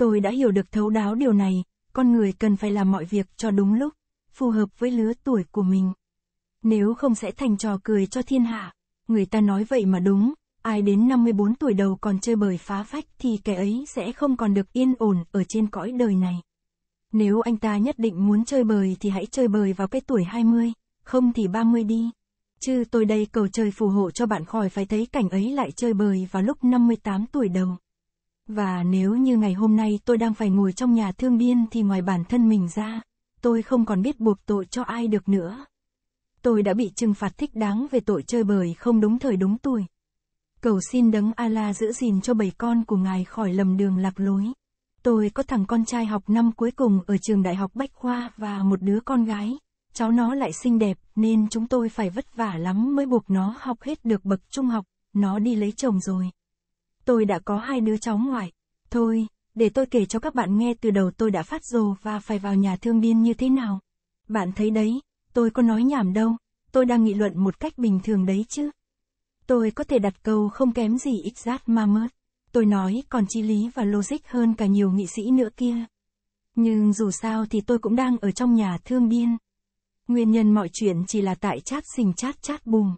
Tôi đã hiểu được thấu đáo điều này, con người cần phải làm mọi việc cho đúng lúc, phù hợp với lứa tuổi của mình. Nếu không sẽ thành trò cười cho thiên hạ, người ta nói vậy mà đúng, ai đến 54 tuổi đầu còn chơi bời phá phách thì kẻ ấy sẽ không còn được yên ổn ở trên cõi đời này. Nếu anh ta nhất định muốn chơi bời thì hãy chơi bời vào cái tuổi 20, không thì 30 đi. Chứ tôi đây cầu trời phù hộ cho bạn khỏi phải thấy cảnh ấy lại chơi bời vào lúc 58 tuổi đầu. Và nếu như ngày hôm nay tôi đang phải ngồi trong nhà thương biên thì ngoài bản thân mình ra, tôi không còn biết buộc tội cho ai được nữa. Tôi đã bị trừng phạt thích đáng về tội chơi bời không đúng thời đúng tuổi. Cầu xin đấng Ala giữ gìn cho bảy con của ngài khỏi lầm đường lạc lối. Tôi có thằng con trai học năm cuối cùng ở trường đại học Bách Khoa và một đứa con gái. Cháu nó lại xinh đẹp nên chúng tôi phải vất vả lắm mới buộc nó học hết được bậc trung học. Nó đi lấy chồng rồi tôi đã có hai đứa cháu ngoại. Thôi, để tôi kể cho các bạn nghe từ đầu tôi đã phát rồ và phải vào nhà thương biên như thế nào. Bạn thấy đấy, tôi có nói nhảm đâu, tôi đang nghị luận một cách bình thường đấy chứ. Tôi có thể đặt câu không kém gì exact mammoth. Tôi nói còn chi lý và logic hơn cả nhiều nghị sĩ nữa kia. Nhưng dù sao thì tôi cũng đang ở trong nhà thương biên Nguyên nhân mọi chuyện chỉ là tại chat xình chat chat bùm.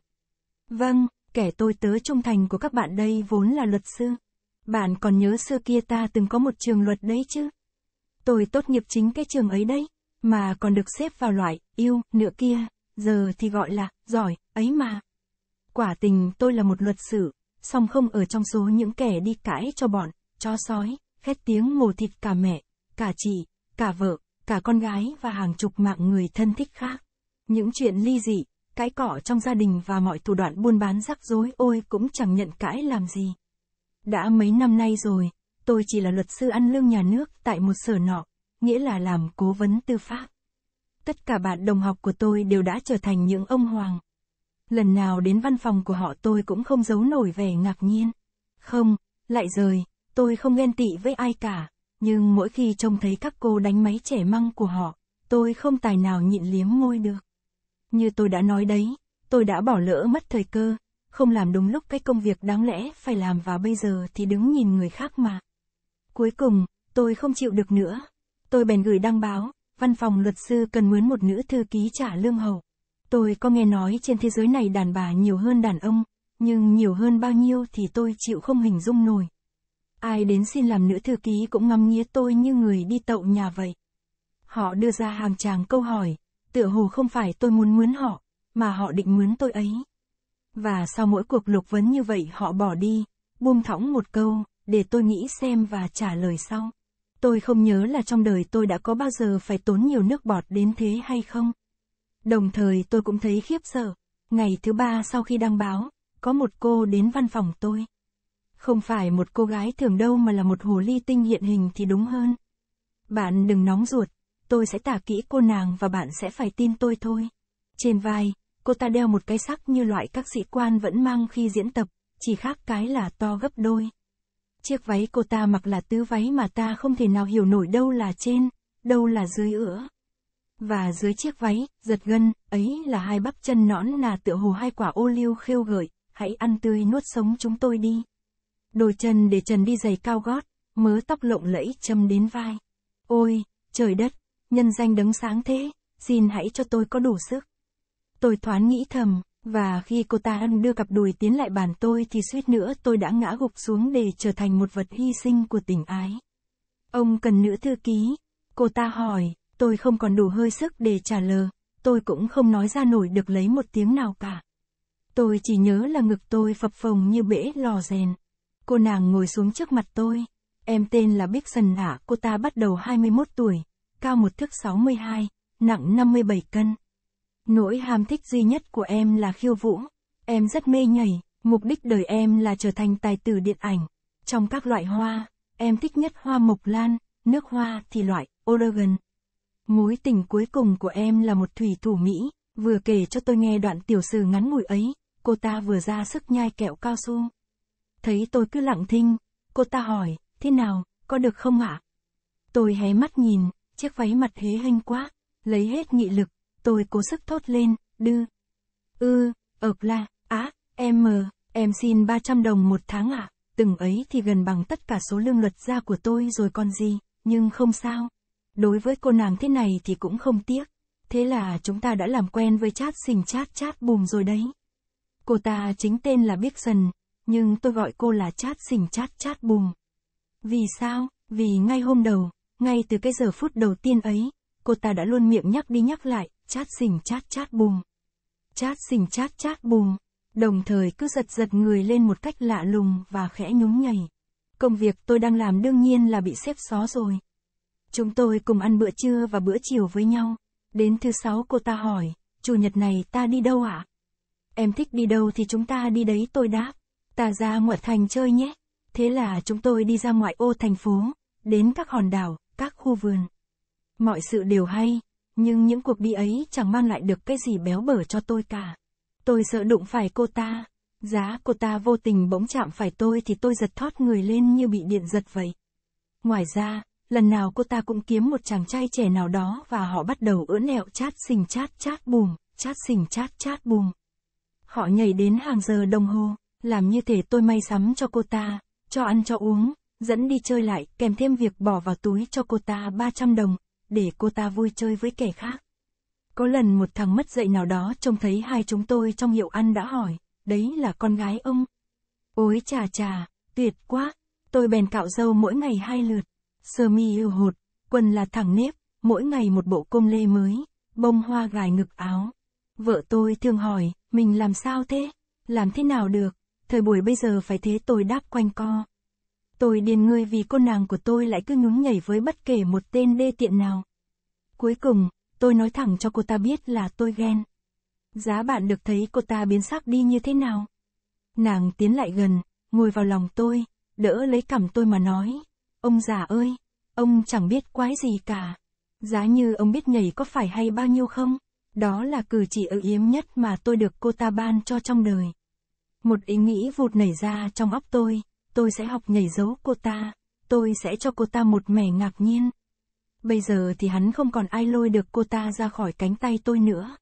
Vâng, kẻ tôi tớ trung thành của các bạn đây vốn là luật sư. Bạn còn nhớ xưa kia ta từng có một trường luật đấy chứ? Tôi tốt nghiệp chính cái trường ấy đấy, mà còn được xếp vào loại yêu nữa kia, giờ thì gọi là giỏi ấy mà. Quả tình tôi là một luật sư, song không ở trong số những kẻ đi cãi cho bọn chó sói, khét tiếng mổ thịt cả mẹ, cả chị, cả vợ, cả con gái và hàng chục mạng người thân thích khác. Những chuyện ly dị, cãi cọ trong gia đình và mọi thủ đoạn buôn bán rắc rối ôi cũng chẳng nhận cãi làm gì. Đã mấy năm nay rồi, tôi chỉ là luật sư ăn lương nhà nước tại một sở nọ, nghĩa là làm cố vấn tư pháp. Tất cả bạn đồng học của tôi đều đã trở thành những ông hoàng. Lần nào đến văn phòng của họ tôi cũng không giấu nổi vẻ ngạc nhiên. Không, lại rời, tôi không ghen tị với ai cả, nhưng mỗi khi trông thấy các cô đánh máy trẻ măng của họ, tôi không tài nào nhịn liếm môi được. Như tôi đã nói đấy, tôi đã bỏ lỡ mất thời cơ, không làm đúng lúc cái công việc đáng lẽ phải làm và bây giờ thì đứng nhìn người khác mà. Cuối cùng, tôi không chịu được nữa. Tôi bèn gửi đăng báo, văn phòng luật sư cần mướn một nữ thư ký trả lương hầu. Tôi có nghe nói trên thế giới này đàn bà nhiều hơn đàn ông, nhưng nhiều hơn bao nhiêu thì tôi chịu không hình dung nổi. Ai đến xin làm nữ thư ký cũng ngắm nghía tôi như người đi tậu nhà vậy. Họ đưa ra hàng tràng câu hỏi, tựa hồ không phải tôi muốn mướn họ, mà họ định mướn tôi ấy. Và sau mỗi cuộc lục vấn như vậy họ bỏ đi, buông thõng một câu, để tôi nghĩ xem và trả lời sau. Tôi không nhớ là trong đời tôi đã có bao giờ phải tốn nhiều nước bọt đến thế hay không. Đồng thời tôi cũng thấy khiếp sợ. Ngày thứ ba sau khi đăng báo, có một cô đến văn phòng tôi. Không phải một cô gái thường đâu mà là một hồ ly tinh hiện hình thì đúng hơn. Bạn đừng nóng ruột, tôi sẽ tả kỹ cô nàng và bạn sẽ phải tin tôi thôi. Trên vai, cô ta đeo một cái sắc như loại các sĩ quan vẫn mang khi diễn tập, chỉ khác cái là to gấp đôi. Chiếc váy cô ta mặc là tứ váy mà ta không thể nào hiểu nổi đâu là trên, đâu là dưới ửa. Và dưới chiếc váy, giật gân, ấy là hai bắp chân nõn là tựa hồ hai quả ô liu khêu gợi, hãy ăn tươi nuốt sống chúng tôi đi. Đôi chân để trần đi giày cao gót, mớ tóc lộng lẫy châm đến vai. Ôi, trời đất, nhân danh đấng sáng thế, xin hãy cho tôi có đủ sức. Tôi thoáng nghĩ thầm, và khi cô ta ăn đưa cặp đùi tiến lại bàn tôi thì suýt nữa tôi đã ngã gục xuống để trở thành một vật hy sinh của tình ái. Ông cần nữ thư ký. Cô ta hỏi, tôi không còn đủ hơi sức để trả lời, tôi cũng không nói ra nổi được lấy một tiếng nào cả. Tôi chỉ nhớ là ngực tôi phập phồng như bể lò rèn. Cô nàng ngồi xuống trước mặt tôi. Em tên là Bixon hả? Cô ta bắt đầu 21 tuổi, cao một thước 62, nặng 57 cân. Nỗi ham thích duy nhất của em là khiêu vũ. Em rất mê nhảy, mục đích đời em là trở thành tài tử điện ảnh. Trong các loại hoa, em thích nhất hoa mộc lan, nước hoa thì loại Oregon. Mối tình cuối cùng của em là một thủy thủ Mỹ, vừa kể cho tôi nghe đoạn tiểu sử ngắn ngủi ấy, cô ta vừa ra sức nhai kẹo cao su. Thấy tôi cứ lặng thinh, cô ta hỏi, thế nào, có được không ạ? Tôi hé mắt nhìn, chiếc váy mặt thế hênh quá, lấy hết nghị lực, tôi cố sức thốt lên, đưa Ư, ừ, ợp la, á, em mờ, em xin 300 đồng một tháng ạ, à? từng ấy thì gần bằng tất cả số lương luật ra của tôi rồi còn gì, nhưng không sao. Đối với cô nàng thế này thì cũng không tiếc. Thế là chúng ta đã làm quen với chat xình chat chat bùm rồi đấy. Cô ta chính tên là biết Dần, nhưng tôi gọi cô là chat xình chat chat bùm. Vì sao? Vì ngay hôm đầu, ngay từ cái giờ phút đầu tiên ấy, cô ta đã luôn miệng nhắc đi nhắc lại, chát xình chát chát bùm. Chát xình chát chát bùm, đồng thời cứ giật giật người lên một cách lạ lùng và khẽ nhún nhảy. Công việc tôi đang làm đương nhiên là bị xếp xó rồi. Chúng tôi cùng ăn bữa trưa và bữa chiều với nhau. Đến thứ sáu cô ta hỏi, chủ nhật này ta đi đâu ạ? À? Em thích đi đâu thì chúng ta đi đấy tôi đáp. Ta ra ngoại thành chơi nhé. Thế là chúng tôi đi ra ngoại ô thành phố, đến các hòn đảo, các khu vườn. Mọi sự đều hay, nhưng những cuộc đi ấy chẳng mang lại được cái gì béo bở cho tôi cả. Tôi sợ đụng phải cô ta. Giá cô ta vô tình bỗng chạm phải tôi thì tôi giật thoát người lên như bị điện giật vậy. Ngoài ra, lần nào cô ta cũng kiếm một chàng trai trẻ nào đó và họ bắt đầu ưỡn nẹo chát xình chát chát bùm, chát xình chát chát bùm. Họ nhảy đến hàng giờ đồng hồ, làm như thể tôi may sắm cho cô ta, cho ăn cho uống, dẫn đi chơi lại, kèm thêm việc bỏ vào túi cho cô ta 300 đồng, để cô ta vui chơi với kẻ khác. Có lần một thằng mất dạy nào đó trông thấy hai chúng tôi trong hiệu ăn đã hỏi, đấy là con gái ông. Ôi chà chà, tuyệt quá, tôi bèn cạo râu mỗi ngày hai lượt, sơ mi yêu hột, quần là thẳng nếp, mỗi ngày một bộ côm lê mới, bông hoa gài ngực áo. Vợ tôi thường hỏi, mình làm sao thế? Làm thế nào được? Thời buổi bây giờ phải thế tôi đáp quanh co. Tôi điên ngươi vì cô nàng của tôi lại cứ nhún nhảy với bất kể một tên đê tiện nào. Cuối cùng, tôi nói thẳng cho cô ta biết là tôi ghen. Giá bạn được thấy cô ta biến sắc đi như thế nào. Nàng tiến lại gần, ngồi vào lòng tôi, đỡ lấy cằm tôi mà nói. Ông già ơi, ông chẳng biết quái gì cả. Giá như ông biết nhảy có phải hay bao nhiêu không? Đó là cử chỉ ở yếm nhất mà tôi được cô ta ban cho trong đời. Một ý nghĩ vụt nảy ra trong óc tôi, tôi sẽ học nhảy dấu cô ta, tôi sẽ cho cô ta một mẻ ngạc nhiên. Bây giờ thì hắn không còn ai lôi được cô ta ra khỏi cánh tay tôi nữa.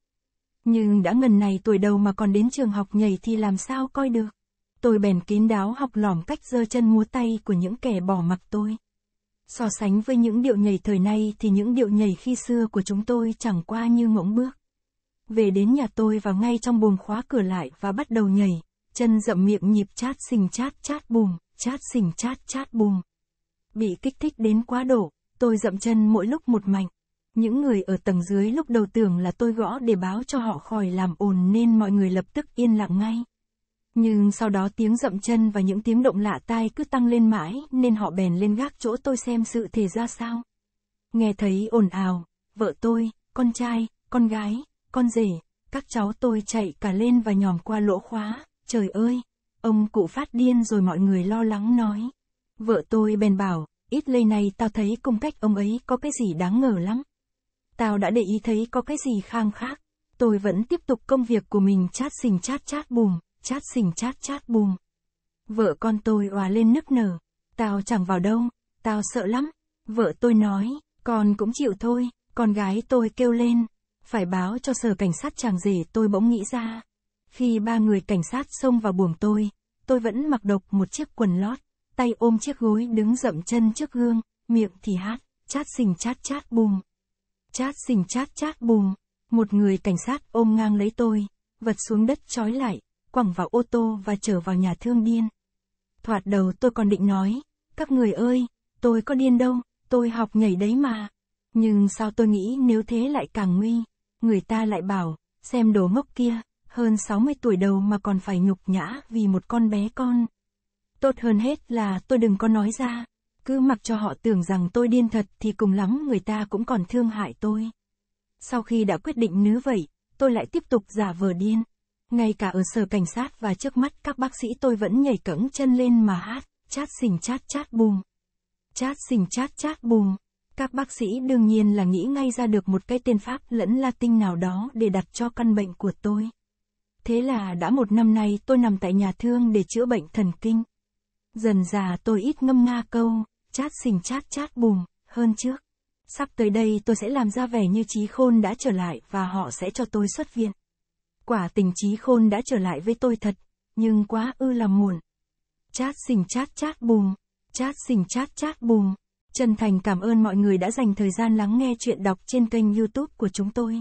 Nhưng đã ngần này tuổi đầu mà còn đến trường học nhảy thì làm sao coi được. Tôi bèn kín đáo học lỏm cách giơ chân múa tay của những kẻ bỏ mặc tôi. So sánh với những điệu nhảy thời nay thì những điệu nhảy khi xưa của chúng tôi chẳng qua như ngỗng bước. Về đến nhà tôi và ngay trong buồng khóa cửa lại và bắt đầu nhảy chân dậm miệng nhịp chát xình chát chát bùm, chát xình chát chát bùm. Bị kích thích đến quá độ, tôi dậm chân mỗi lúc một mạnh. Những người ở tầng dưới lúc đầu tưởng là tôi gõ để báo cho họ khỏi làm ồn nên mọi người lập tức yên lặng ngay. Nhưng sau đó tiếng dậm chân và những tiếng động lạ tai cứ tăng lên mãi nên họ bèn lên gác chỗ tôi xem sự thể ra sao. Nghe thấy ồn ào, vợ tôi, con trai, con gái, con rể, các cháu tôi chạy cả lên và nhòm qua lỗ khóa. Trời ơi, ông cụ phát điên rồi mọi người lo lắng nói. Vợ tôi bèn bảo, ít lây này tao thấy cung cách ông ấy có cái gì đáng ngờ lắm. Tao đã để ý thấy có cái gì khang khác. Tôi vẫn tiếp tục công việc của mình chát xình chát chát bùm, chát xình chát chát bùm. Vợ con tôi hòa lên nức nở. Tao chẳng vào đâu, tao sợ lắm. Vợ tôi nói, con cũng chịu thôi, con gái tôi kêu lên. Phải báo cho sở cảnh sát chàng rể tôi bỗng nghĩ ra. Khi ba người cảnh sát xông vào buồng tôi, tôi vẫn mặc độc một chiếc quần lót, tay ôm chiếc gối đứng dậm chân trước gương, miệng thì hát, chát xình chát chát bùm. Chát xình chát chát bùm, một người cảnh sát ôm ngang lấy tôi, vật xuống đất trói lại, quẳng vào ô tô và trở vào nhà thương điên. Thoạt đầu tôi còn định nói, các người ơi, tôi có điên đâu, tôi học nhảy đấy mà. Nhưng sao tôi nghĩ nếu thế lại càng nguy, người ta lại bảo, xem đồ ngốc kia, hơn 60 tuổi đầu mà còn phải nhục nhã vì một con bé con. Tốt hơn hết là tôi đừng có nói ra, cứ mặc cho họ tưởng rằng tôi điên thật thì cùng lắm người ta cũng còn thương hại tôi. Sau khi đã quyết định nứ vậy, tôi lại tiếp tục giả vờ điên. Ngay cả ở sở cảnh sát và trước mắt các bác sĩ tôi vẫn nhảy cẫng chân lên mà hát, chát xình chát chát bùm. Chát xình chát chát bùm. Các bác sĩ đương nhiên là nghĩ ngay ra được một cái tên Pháp lẫn Latin nào đó để đặt cho căn bệnh của tôi. Thế là đã một năm nay tôi nằm tại nhà thương để chữa bệnh thần kinh. Dần già tôi ít ngâm nga câu, chát xình chát chát bùm, hơn trước. Sắp tới đây tôi sẽ làm ra vẻ như trí khôn đã trở lại và họ sẽ cho tôi xuất viện. Quả tình trí khôn đã trở lại với tôi thật, nhưng quá ư là muộn. Chát xình chát chát bùm, chát xình chát chát bùm. Chân thành cảm ơn mọi người đã dành thời gian lắng nghe chuyện đọc trên kênh youtube của chúng tôi.